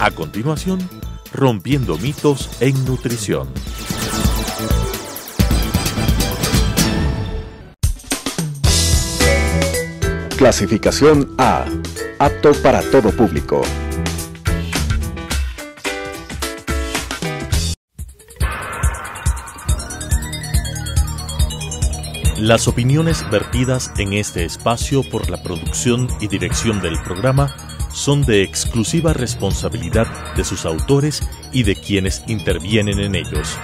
A continuación, rompiendo mitos en nutrición. Clasificación A. Apto para todo público. Las opiniones vertidas en este espacio por la producción y dirección del programa son de exclusiva responsabilidad de sus autores y de quienes intervienen en ellos.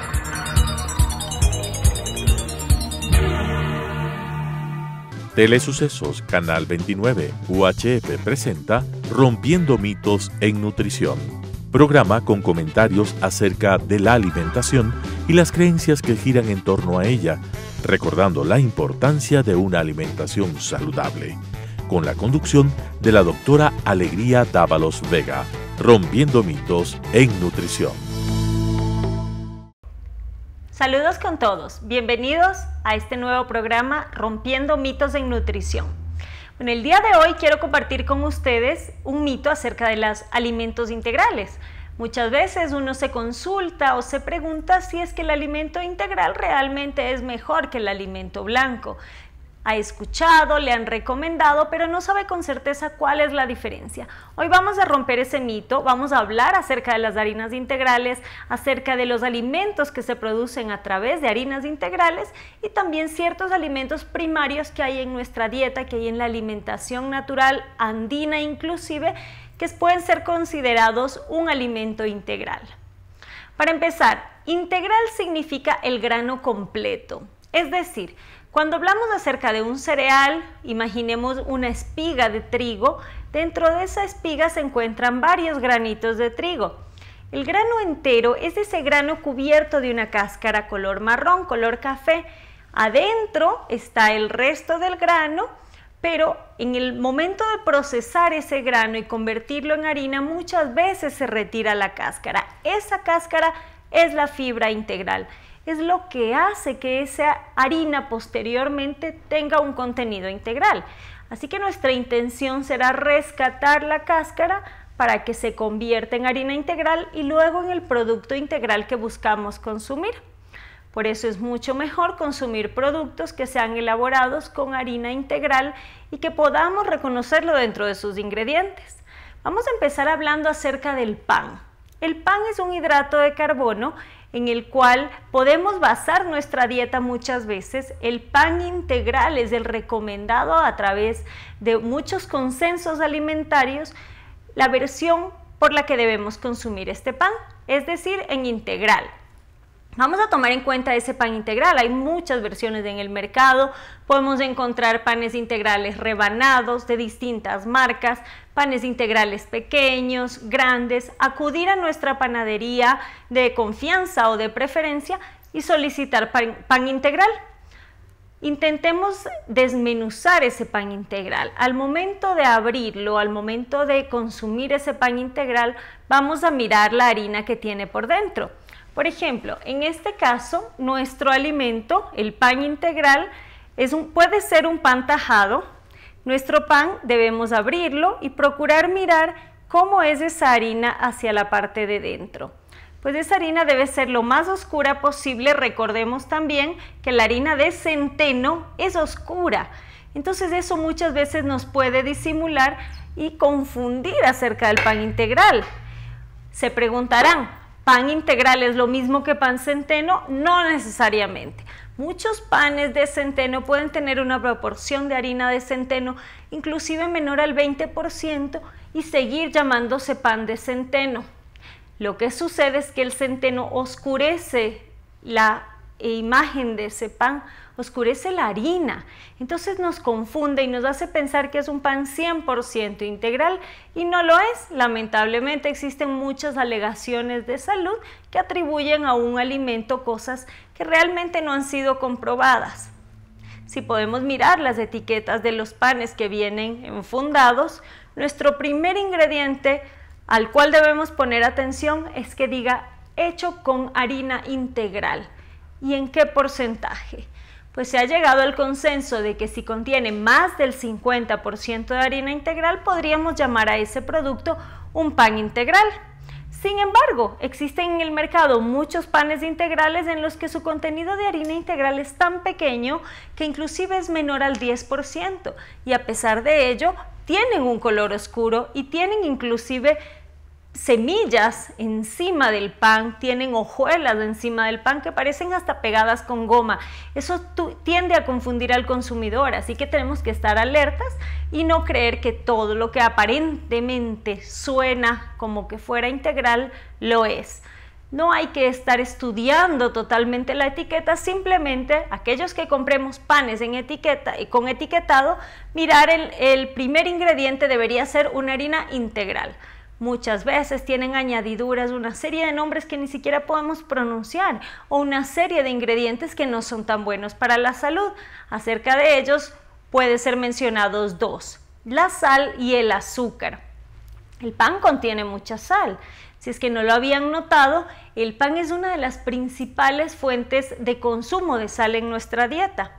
Telesucesos Canal 29 UHF presenta Rompiendo mitos en nutrición. Programa con comentarios acerca de la alimentación y las creencias que giran en torno a ella, recordando la importancia de una alimentación saludable con la conducción de la doctora Alegría Dávalos Vega, rompiendo mitos en nutrición. Saludos con todos, bienvenidos a este nuevo programa Rompiendo mitos en nutrición. En el día de hoy quiero compartir con ustedes un mito acerca de los alimentos integrales. Muchas veces uno se consulta o se pregunta si es que el alimento integral realmente es mejor que el alimento blanco, ha escuchado, le han recomendado, pero no sabe con certeza cuál es la diferencia. Hoy vamos a romper ese mito, vamos a hablar acerca de las harinas integrales, acerca de los alimentos que se producen a través de harinas integrales y también ciertos alimentos primarios que hay en nuestra dieta, que hay en la alimentación natural andina inclusive, que pueden ser considerados un alimento integral. Para empezar, integral significa el grano completo, es decir, cuando hablamos acerca de un cereal, imaginemos una espiga de trigo. Dentro de esa espiga se encuentran varios granitos de trigo. El grano entero es ese grano cubierto de una cáscara color marrón, color café. Adentro está el resto del grano, pero en el momento de procesar ese grano y convertirlo en harina muchas veces se retira la cáscara. Esa cáscara es la fibra integral es lo que hace que esa harina posteriormente tenga un contenido integral. Así que nuestra intención será rescatar la cáscara para que se convierta en harina integral y luego en el producto integral que buscamos consumir. Por eso es mucho mejor consumir productos que sean elaborados con harina integral y que podamos reconocerlo dentro de sus ingredientes. Vamos a empezar hablando acerca del pan. El pan es un hidrato de carbono en el cual podemos basar nuestra dieta muchas veces. El pan integral es el recomendado a través de muchos consensos alimentarios, la versión por la que debemos consumir este pan, es decir, en integral. Vamos a tomar en cuenta ese pan integral. Hay muchas versiones en el mercado. Podemos encontrar panes integrales rebanados de distintas marcas panes integrales pequeños, grandes, acudir a nuestra panadería de confianza o de preferencia y solicitar pan, integral. Intentemos desmenuzar ese pan integral. Al momento de abrirlo, al momento de consumir ese pan integral, vamos a mirar la harina que tiene por dentro. Por ejemplo, en este caso, nuestro alimento, el pan integral, es puede ser un pan tajado, nuestro pan debemos abrirlo y procurar mirar cómo es esa harina hacia la parte de dentro. Pues esa harina debe ser lo más oscura posible. Recordemos también que la harina de centeno es oscura. Entonces eso muchas veces nos puede disimular y confundir acerca del pan integral. Se preguntarán, ¿pan integral es lo mismo que pan centeno? No necesariamente. Muchos panes de centeno pueden tener una proporción de harina de centeno inclusive menor al 20% y seguir llamándose pan de centeno. Lo que sucede es que el centeno oscurece la imagen de ese pan oscurece la harina. Entonces nos confunde y nos hace pensar que es un pan 100% integral y no lo es. Lamentablemente existen muchas alegaciones de salud que atribuyen a un alimento cosas que realmente no han sido comprobadas. Si podemos mirar las etiquetas de los panes que vienen enfundados, nuestro primer ingrediente al cual debemos poner atención es que diga hecho con harina integral y en qué porcentaje pues se ha llegado al consenso de que si contiene más del 50% de harina integral, podríamos llamar a ese producto un pan integral. Sin embargo, existen en el mercado muchos panes integrales en los que su contenido de harina integral es tan pequeño que inclusive es menor al 10% y a pesar de ello tienen un color oscuro y tienen inclusive semillas encima del pan, tienen hojuelas encima del pan que parecen hasta pegadas con goma. Eso tiende a confundir al consumidor, así que tenemos que estar alertas y no creer que todo lo que aparentemente suena como que fuera integral lo es. No hay que estar estudiando totalmente la etiqueta, simplemente aquellos que compremos panes en etiqueta y con etiquetado, mirar el primer ingrediente debería ser una harina integral. Muchas veces tienen añadiduras una serie de nombres que ni siquiera podemos pronunciar o una serie de ingredientes que no son tan buenos para la salud. Acerca de ellos puede ser mencionados dos, la sal y el azúcar. El pan contiene mucha sal. Si es que no lo habían notado, el pan es una de las principales fuentes de consumo de sal en nuestra dieta.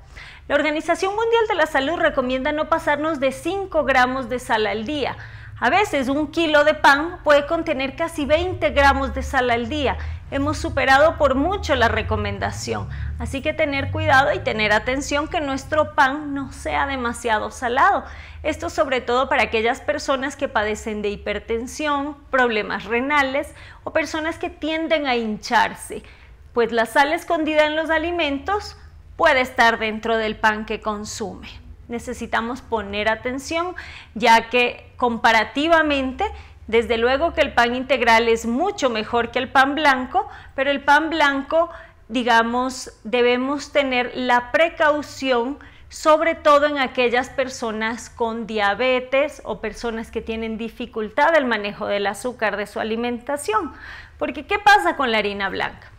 La Organización Mundial de la Salud recomienda no pasarnos de 5 gramos de sal al día. A veces un kilo de pan puede contener casi 20 gramos de sal al día. Hemos superado por mucho la recomendación, así que tener cuidado y tener atención que nuestro pan no sea demasiado salado. Esto sobre todo para aquellas personas que padecen de hipertensión, problemas renales o personas que tienden a hincharse, pues la sal escondida en los alimentos puede estar dentro del pan que consume necesitamos poner atención, ya que comparativamente, desde luego que el pan integral es mucho mejor que el pan blanco, pero el pan blanco, digamos, debemos tener la precaución sobre todo en aquellas personas con diabetes o personas que tienen dificultad del manejo del azúcar de su alimentación. Porque ¿qué pasa con la harina blanca?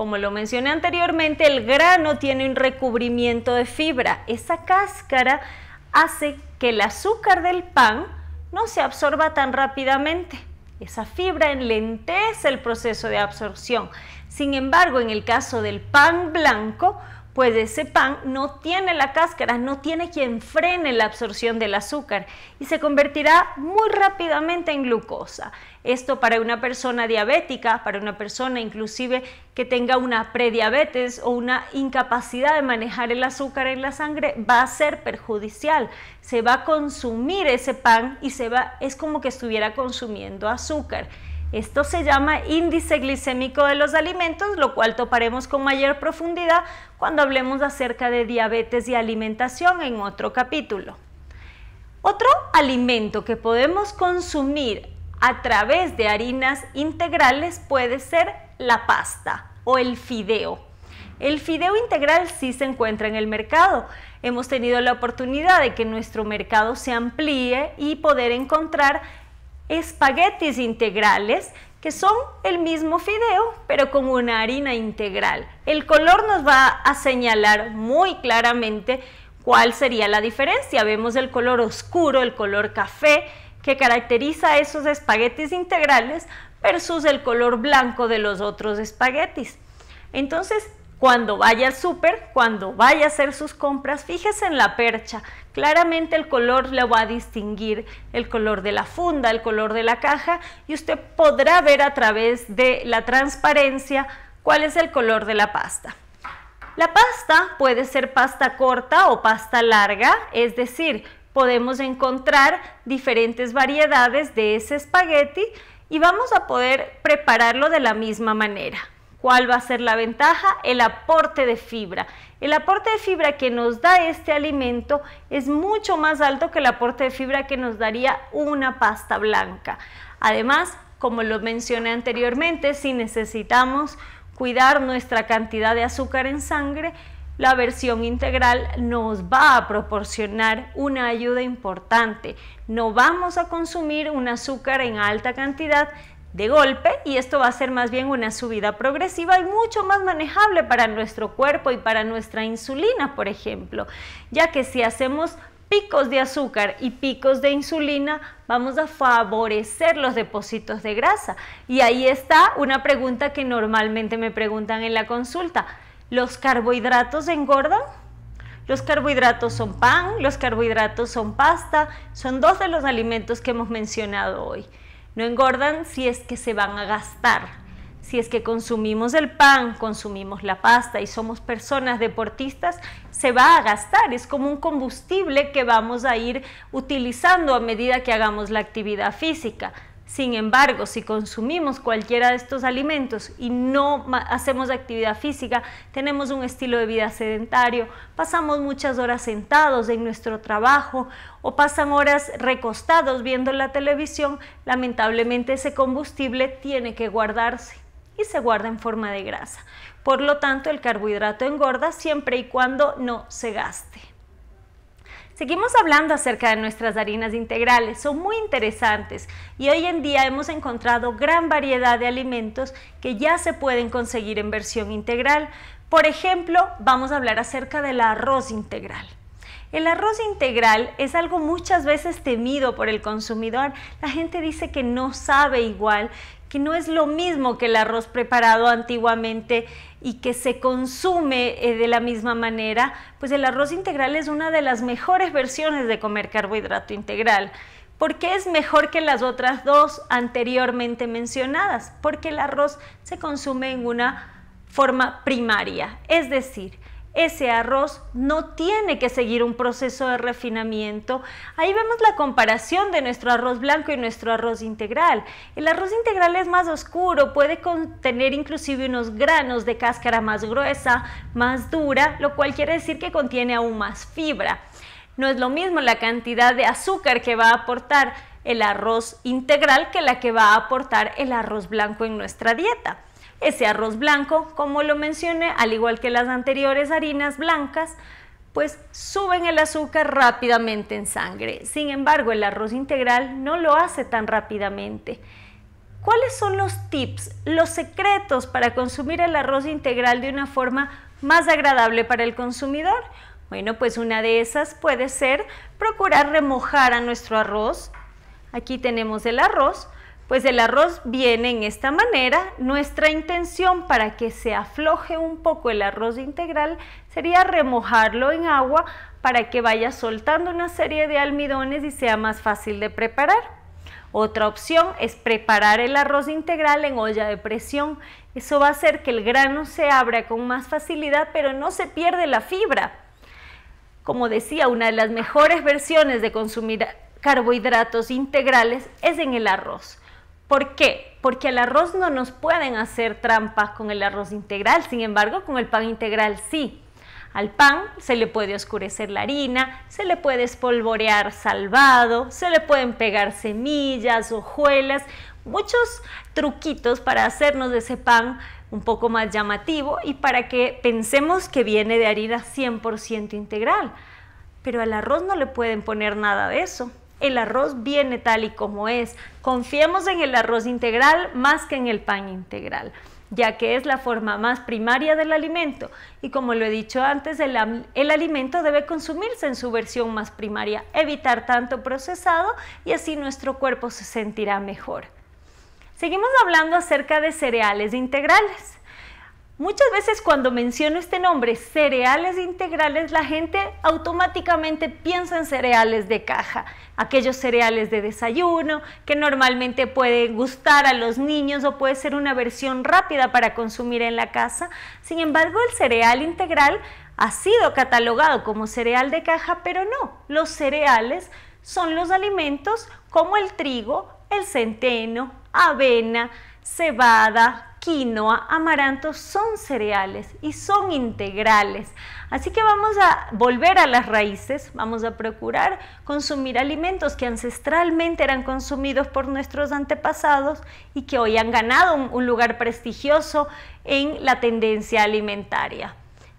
Como lo mencioné anteriormente, el grano tiene un recubrimiento de fibra. Esa cáscara hace que el azúcar del pan no se absorba tan rápidamente. Esa fibra enlentece el proceso de absorción. Sin embargo, en el caso del pan blanco, pues ese pan no tiene la cáscara, no tiene quien frene la absorción del azúcar y se convertirá muy rápidamente en glucosa. Esto para una persona diabética, para una persona inclusive que tenga una prediabetes o una incapacidad de manejar el azúcar en la sangre, va a ser perjudicial. Se va a consumir ese pan y se va, es como que estuviera consumiendo azúcar. Esto se llama índice glicémico de los alimentos, lo cual toparemos con mayor profundidad cuando hablemos acerca de diabetes y alimentación en otro capítulo. Otro alimento que podemos consumir a través de harinas integrales puede ser la pasta o el fideo. El fideo integral sí se encuentra en el mercado. Hemos tenido la oportunidad de que nuestro mercado se amplíe y poder encontrar espaguetis integrales que son el mismo fideo, pero con una harina integral. El color nos va a señalar muy claramente cuál sería la diferencia. Vemos el color oscuro, el color café, que caracteriza esos espaguetis integrales versus el color blanco de los otros espaguetis. Entonces, cuando vaya al súper, cuando vaya a hacer sus compras, fíjese en la percha Claramente el color le va a distinguir el color de la funda, el color de la caja y usted podrá ver a través de la transparencia cuál es el color de la pasta. La pasta puede ser pasta corta o pasta larga, es decir, podemos encontrar diferentes variedades de ese espagueti y vamos a poder prepararlo de la misma manera. ¿Cuál va a ser la ventaja? El aporte de fibra. El aporte de fibra que nos da este alimento es mucho más alto que el aporte de fibra que nos daría una pasta blanca. Además, como lo mencioné anteriormente, si necesitamos cuidar nuestra cantidad de azúcar en sangre, la versión integral nos va a proporcionar una ayuda importante. No vamos a consumir un azúcar en alta cantidad, de golpe y esto va a ser más bien una subida progresiva y mucho más manejable para nuestro cuerpo y para nuestra insulina, por ejemplo, ya que si hacemos picos de azúcar y picos de insulina, vamos a favorecer los depósitos de grasa. Y ahí está una pregunta que normalmente me preguntan en la consulta. ¿Los carbohidratos engordan? Los carbohidratos son pan, los carbohidratos son pasta, son dos de los alimentos que hemos mencionado hoy. No engordan si es que se van a gastar. Si es que consumimos el pan, consumimos la pasta y somos personas deportistas, se va a gastar. Es como un combustible que vamos a ir utilizando a medida que hagamos la actividad física. Sin embargo, si consumimos cualquiera de estos alimentos y no hacemos actividad física, tenemos un estilo de vida sedentario, pasamos muchas horas sentados en nuestro trabajo o pasan horas recostados viendo la televisión, lamentablemente ese combustible tiene que guardarse y se guarda en forma de grasa. Por lo tanto, el carbohidrato engorda siempre y cuando no se gaste. Seguimos hablando acerca de nuestras harinas integrales, son muy interesantes y hoy en día hemos encontrado gran variedad de alimentos que ya se pueden conseguir en versión integral. Por ejemplo, vamos a hablar acerca del arroz integral. El arroz integral es algo muchas veces temido por el consumidor. La gente dice que no sabe igual, que no es lo mismo que el arroz preparado antiguamente y que se consume eh, de la misma manera. Pues el arroz integral es una de las mejores versiones de comer carbohidrato integral. ¿Por qué es mejor que las otras dos anteriormente mencionadas? Porque el arroz se consume en una forma primaria, es decir, ese arroz no tiene que seguir un proceso de refinamiento. Ahí vemos la comparación de nuestro arroz blanco y nuestro arroz integral. El arroz integral es más oscuro, puede contener inclusive unos granos de cáscara más gruesa, más dura, lo cual quiere decir que contiene aún más fibra. No es lo mismo la cantidad de azúcar que va a aportar el arroz integral que la que va a aportar el arroz blanco en nuestra dieta. Ese arroz blanco, como lo mencioné, al igual que las anteriores harinas blancas, pues suben el azúcar rápidamente en sangre. Sin embargo, el arroz integral no lo hace tan rápidamente. ¿Cuáles son los tips, los secretos para consumir el arroz integral de una forma más agradable para el consumidor? Bueno, pues una de esas puede ser procurar remojar a nuestro arroz. Aquí tenemos el arroz. Pues el arroz viene en esta manera. Nuestra intención para que se afloje un poco el arroz integral sería remojarlo en agua para que vaya soltando una serie de almidones y sea más fácil de preparar. Otra opción es preparar el arroz integral en olla de presión. Eso va a hacer que el grano se abra con más facilidad, pero no se pierde la fibra. Como decía, una de las mejores versiones de consumir carbohidratos integrales es en el arroz. ¿Por qué? Porque al arroz no nos pueden hacer trampas con el arroz integral, sin embargo, con el pan integral sí. Al pan se le puede oscurecer la harina, se le puede espolvorear salvado, se le pueden pegar semillas, hojuelas, muchos truquitos para hacernos de ese pan un poco más llamativo y para que pensemos que viene de harina 100% integral. Pero al arroz no le pueden poner nada de eso el arroz viene tal y como es. Confiemos en el arroz integral más que en el pan integral ya que es la forma más primaria del alimento. Y como lo he dicho antes, el, el, alimento debe consumirse en su versión más primaria, evitar tanto procesado y así nuestro cuerpo se sentirá mejor. Seguimos hablando acerca de cereales integrales. Muchas veces cuando menciono este nombre, cereales integrales, la gente automáticamente piensa en cereales de caja, aquellos cereales de desayuno que normalmente pueden gustar a los niños o puede ser una versión rápida para consumir en la casa. Sin embargo, el cereal integral ha sido catalogado como cereal de caja, pero no, los cereales son los alimentos como el trigo, el centeno, avena, cebada, quinoa, amaranto son cereales y son integrales. Así que vamos a volver a las raíces, vamos a procurar consumir alimentos que ancestralmente eran consumidos por nuestros antepasados y que hoy han ganado un, lugar prestigioso en la tendencia alimentaria.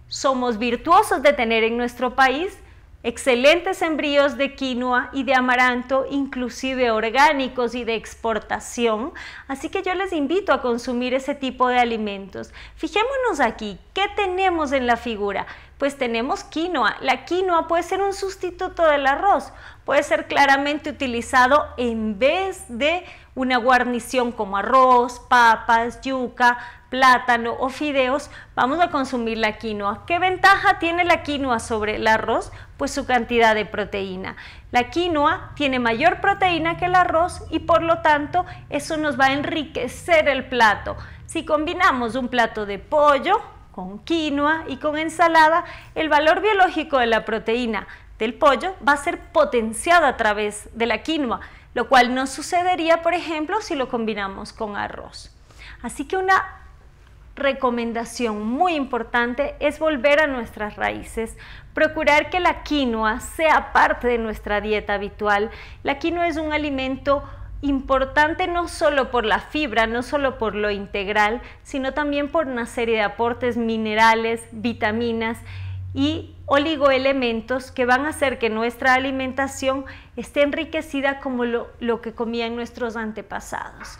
Somos virtuosos de tener en nuestro país excelentes sembríos de quinoa y de amaranto, inclusive orgánicos y de exportación. Así que yo les invito a consumir ese tipo de alimentos. Fijémonos aquí, ¿qué tenemos en la figura? Pues tenemos quinoa. La quinoa puede ser un sustituto del arroz, puede ser claramente utilizado en vez de una guarnición como arroz, papas, yuca, plátano o fideos, vamos a consumir la quinoa. ¿Qué ventaja tiene la quinoa sobre el arroz? pues su cantidad de proteína. La quinoa tiene mayor proteína que el arroz y por lo tanto eso nos va a enriquecer el plato. Si combinamos un plato de pollo con quinoa y con ensalada, el valor biológico de la proteína del pollo va a ser potenciado a través de la quinoa, lo cual no sucedería, por ejemplo, si lo combinamos con arroz. Así que una recomendación muy importante es volver a nuestras raíces, Procurar que la quinoa sea parte de nuestra dieta habitual. La quinoa es un alimento importante no solo por la fibra, no solo por lo integral, sino también por una serie de aportes minerales, vitaminas y oligoelementos que van a hacer que nuestra alimentación esté enriquecida como lo, que comían nuestros antepasados.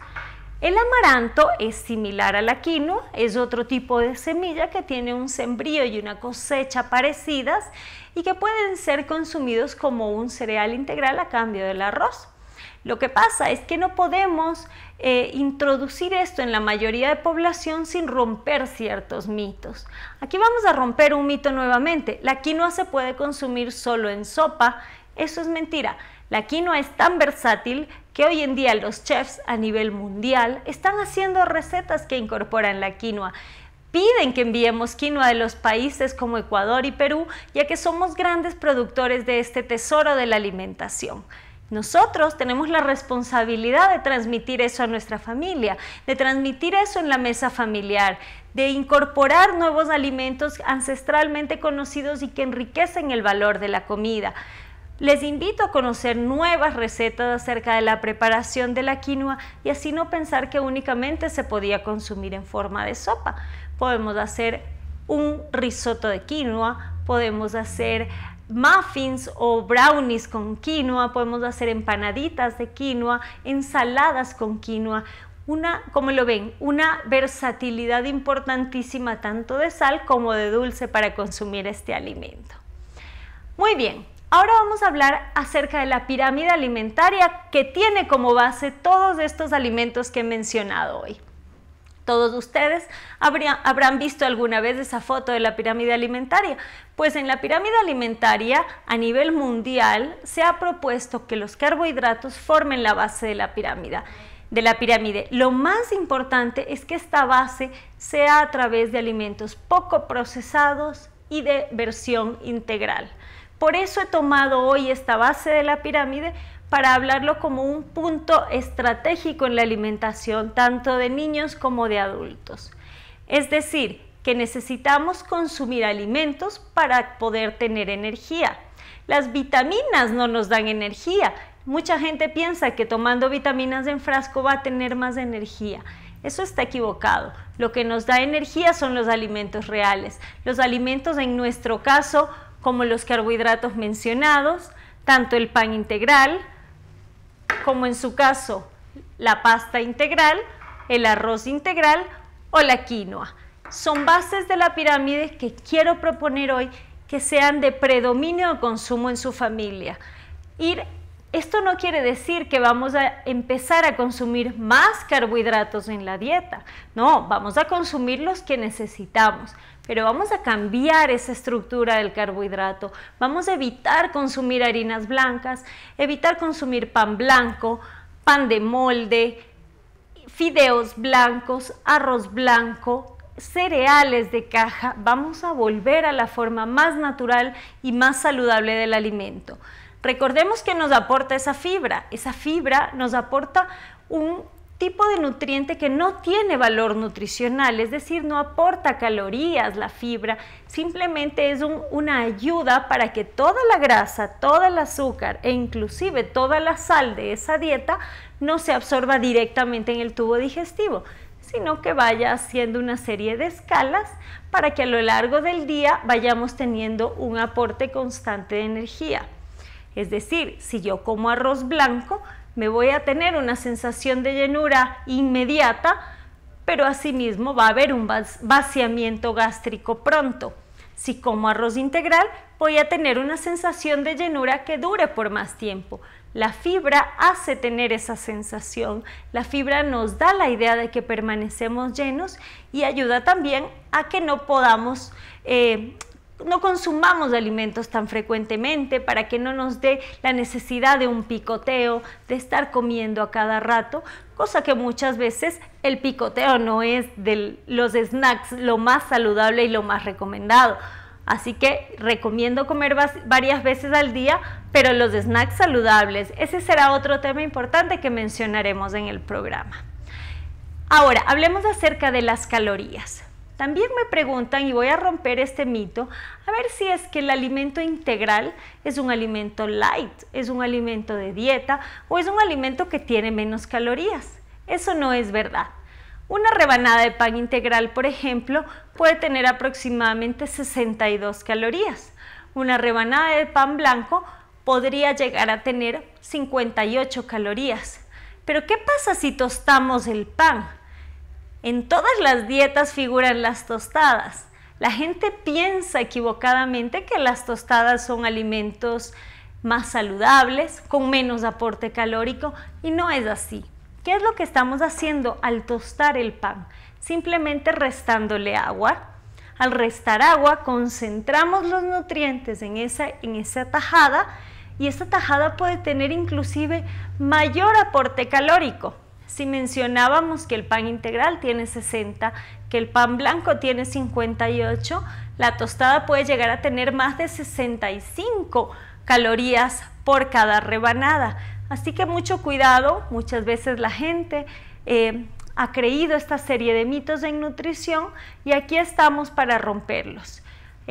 El amaranto es similar a la quinoa, es otro tipo de semilla que tiene un sembrío y una cosecha parecidas y que pueden ser consumidos como un cereal integral a cambio del arroz. Lo que pasa es que no podemos eh, introducir esto en la mayoría de población sin romper ciertos mitos. Aquí vamos a romper un mito nuevamente. La quinoa se puede consumir solo en sopa. Eso es mentira. La quinoa es tan versátil que hoy en día los chefs a nivel mundial están haciendo recetas que incorporan la quinoa. Piden que enviemos quinoa de los países como Ecuador y Perú, ya que somos grandes productores de este tesoro de la alimentación. Nosotros tenemos la responsabilidad de transmitir eso a nuestra familia, de transmitir eso en la mesa familiar, de incorporar nuevos alimentos ancestralmente conocidos y que enriquecen el valor de la comida. Les invito a conocer nuevas recetas acerca de la preparación de la quinoa y así no pensar que únicamente se podía consumir en forma de sopa. Podemos hacer un risotto de quinoa, podemos hacer muffins o brownies con quinoa, podemos hacer empanaditas de quinoa, ensaladas con quinoa. Una, como lo ven, una versatilidad importantísima tanto de sal como de dulce para consumir este alimento. Muy bien, Ahora vamos a hablar acerca de la pirámide alimentaria que tiene como base todos estos alimentos que he mencionado hoy. Todos ustedes habrán visto alguna vez esa foto de la pirámide alimentaria. Pues en la pirámide alimentaria a nivel mundial se ha propuesto que los carbohidratos formen la base de la pirámide. De la pirámide. Lo más importante es que esta base sea a través de alimentos poco procesados y de versión integral. Por eso he tomado hoy esta base de la pirámide para hablarlo como un punto estratégico en la alimentación tanto de niños como de adultos. Es decir, que necesitamos consumir alimentos para poder tener energía. Las vitaminas no nos dan energía. Mucha gente piensa que tomando vitaminas en frasco va a tener más energía. Eso está equivocado. Lo que nos da energía son los alimentos reales. Los alimentos en nuestro caso como los carbohidratos mencionados, tanto el pan integral como en su caso la pasta integral, el arroz integral o la quinoa. Son bases de la pirámide que quiero proponer hoy que sean de predominio o consumo en su familia. Ir esto no quiere decir que vamos a empezar a consumir más carbohidratos en la dieta. No, vamos a consumir los que necesitamos, pero vamos a cambiar esa estructura del carbohidrato. Vamos a evitar consumir harinas blancas, evitar consumir pan blanco, pan de molde, fideos blancos, arroz blanco, cereales de caja. Vamos a volver a la forma más natural y más saludable del alimento. Recordemos que nos aporta esa fibra. Esa fibra nos aporta un tipo de nutriente que no tiene valor nutricional, es decir, no aporta calorías la fibra, simplemente es una ayuda para que toda la grasa, todo el azúcar e inclusive toda la sal de esa dieta no se absorba directamente en el tubo digestivo, sino que vaya haciendo una serie de escalas para que a lo largo del día vayamos teniendo un aporte constante de energía. Es decir, si yo como arroz blanco, me voy a tener una sensación de llenura inmediata, pero asimismo va a haber un vaciamiento gástrico pronto. Si como arroz integral, voy a tener una sensación de llenura que dure por más tiempo. La fibra hace tener esa sensación, la fibra nos da la idea de que permanecemos llenos y ayuda también a que no podamos eh, no consumamos alimentos tan frecuentemente para que no nos dé la necesidad de un picoteo, de estar comiendo a cada rato, cosa que muchas veces el picoteo no es de los snacks lo más saludable y lo más recomendado. Así que recomiendo comer varias veces al día, pero los snacks saludables, ese será otro tema importante que mencionaremos en el programa. Ahora, hablemos acerca de las calorías. También me preguntan, y voy a romper este mito, a ver si es que el alimento integral es un alimento light, es un alimento de dieta o es un alimento que tiene menos calorías. Eso no es verdad. Una rebanada de pan integral, por ejemplo, puede tener aproximadamente 62 calorías. Una rebanada de pan blanco podría llegar a tener 58 calorías. Pero ¿qué pasa si tostamos el pan? En todas las dietas figuran las tostadas. La gente piensa equivocadamente que las tostadas son alimentos más saludables, con menos aporte calórico, y no es así. ¿Qué es lo que estamos haciendo al tostar el pan? Simplemente restándole agua. Al restar agua, concentramos los nutrientes en esa, tajada y esa tajada puede tener inclusive mayor aporte calórico. Si mencionábamos que el pan integral tiene 60, que el pan blanco tiene 58, la tostada puede llegar a tener más de 65 calorías por cada rebanada. Así que mucho cuidado, muchas veces la gente eh, ha creído esta serie de mitos en nutrición y aquí estamos para romperlos.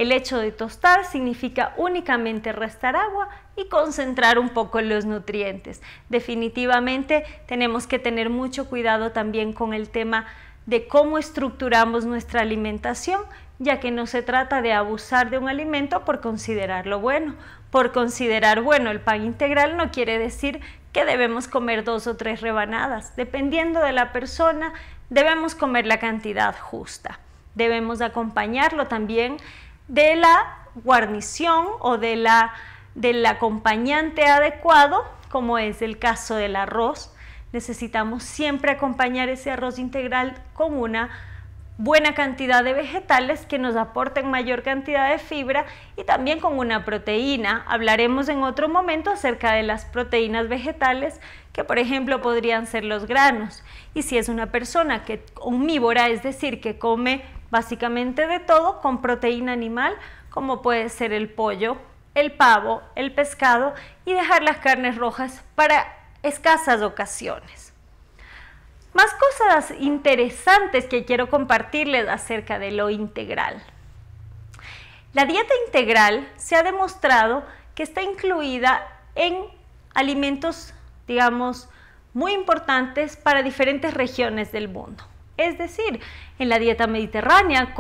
El hecho de tostar significa únicamente restar agua y concentrar un poco los nutrientes. Definitivamente tenemos que tener mucho cuidado también con el tema de cómo estructuramos nuestra alimentación, ya que no se trata de abusar de un alimento por considerarlo bueno. Por considerar bueno el pan integral no quiere decir que debemos comer dos o tres rebanadas. Dependiendo de la persona, debemos comer la cantidad justa. Debemos acompañarlo también de la guarnición o de la, del acompañante adecuado, como es el caso del arroz. Necesitamos siempre acompañar ese arroz integral con una buena cantidad de vegetales que nos aporten mayor cantidad de fibra y también con una proteína. Hablaremos en otro momento acerca de las proteínas vegetales que por ejemplo podrían ser los granos. Y si es una persona que omnívora, es decir, que come básicamente de todo con proteína animal, como puede ser el pollo, el pavo, el pescado y dejar las carnes rojas para escasas ocasiones. Más cosas interesantes que quiero compartirles acerca de lo integral. La dieta integral se ha demostrado que está incluida en alimentos, digamos, muy importantes para diferentes regiones del mundo. Es decir, en la dieta mediterránea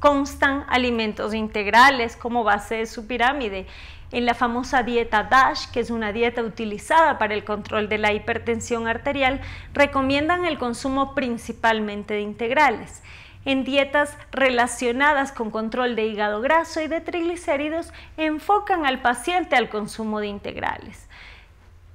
constan alimentos integrales como base de su pirámide. En la famosa dieta DASH, que es una dieta utilizada para el control de la hipertensión arterial, recomiendan el consumo principalmente de integrales. En dietas relacionadas con control de hígado graso y de triglicéridos, enfocan al paciente al consumo de integrales.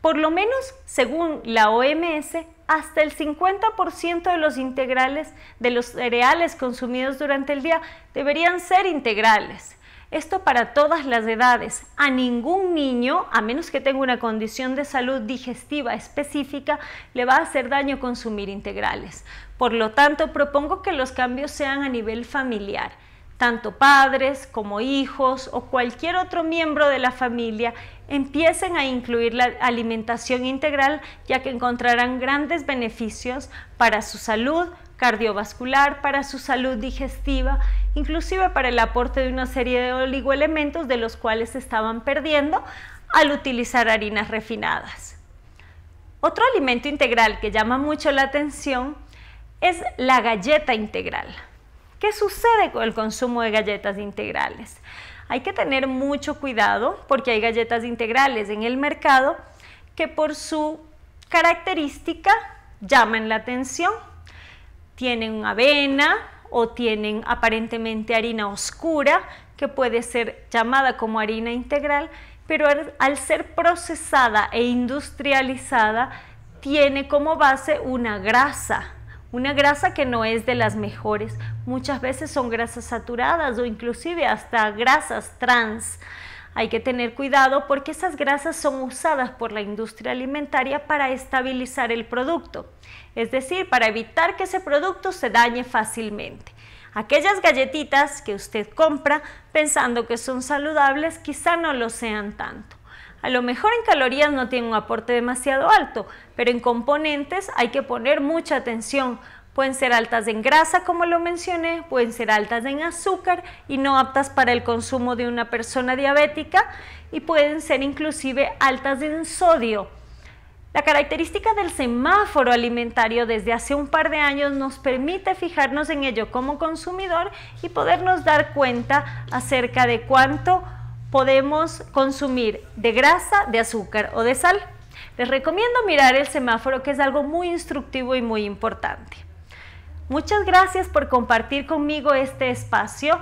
Por lo menos, según la OMS, hasta el 50% de los integrales de los cereales consumidos durante el día deberían ser integrales. Esto para todas las edades. A ningún niño, a menos que tenga una condición de salud digestiva específica, le va a hacer daño consumir integrales. Por lo tanto, propongo que los cambios sean a nivel familiar tanto padres como hijos o cualquier otro miembro de la familia Empiecen a incluir la alimentación integral ya que encontrarán grandes beneficios para su salud cardiovascular, para su salud digestiva, inclusive para el aporte de una serie de oligoelementos de los cuales se estaban perdiendo al utilizar harinas refinadas. Otro alimento integral que llama mucho la atención es la galleta integral. ¿Qué sucede con el consumo de galletas integrales? Hay que tener mucho cuidado porque hay galletas integrales en el mercado que por su característica llaman la atención. Tienen avena o tienen aparentemente harina oscura que puede ser llamada como harina integral, pero al ser procesada e industrializada tiene como base una grasa una grasa que no es de las mejores, muchas veces son grasas saturadas o inclusive hasta grasas trans. Hay que tener cuidado porque esas grasas son usadas por la industria alimentaria para estabilizar el producto, es decir, para evitar que ese producto se dañe fácilmente. Aquellas galletitas que usted compra pensando que son saludables quizá no lo sean tanto. A lo mejor en calorías no tiene un aporte demasiado alto, pero en componentes hay que poner mucha atención. Pueden ser altas en grasa, como lo mencioné, pueden ser altas en azúcar y no aptas para el consumo de una persona diabética y pueden ser inclusive altas en sodio. La característica del semáforo alimentario desde hace un par de años nos permite fijarnos en ello como consumidor y podernos dar cuenta acerca de cuánto podemos consumir de grasa, de azúcar o de sal. Les recomiendo mirar el semáforo que es algo muy instructivo y muy importante. Muchas gracias por compartir conmigo este espacio.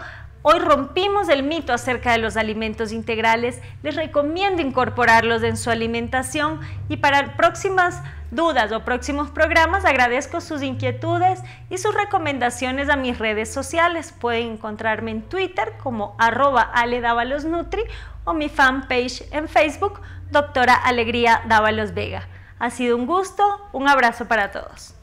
Hoy rompimos el mito acerca de los alimentos integrales. Les recomiendo incorporarlos en su alimentación y para próximas dudas o próximos programas agradezco sus inquietudes y sus recomendaciones a mis redes sociales. Pueden encontrarme en Twitter como arroba aledavalosnutri o mi fanpage en Facebook, doctora Alegría Dávalos Vega. Ha sido un gusto, un abrazo para todos.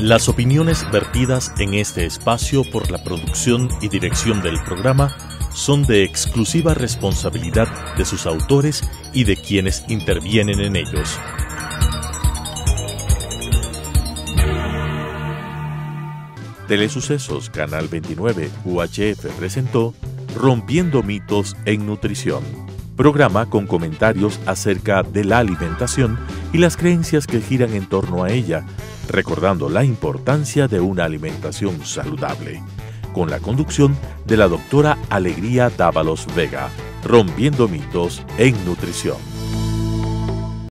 Las opiniones vertidas en este espacio por la producción y dirección del programa son de exclusiva responsabilidad de sus autores y de quienes intervienen en ellos. Telesucesos Canal 29 UHF presentó Rompiendo mitos en nutrición, programa con comentarios acerca de la alimentación y las creencias que giran en torno a ella recordando la importancia de una alimentación saludable, con la conducción de la doctora Alegría Dávalos Vega, rompiendo mitos en nutrición.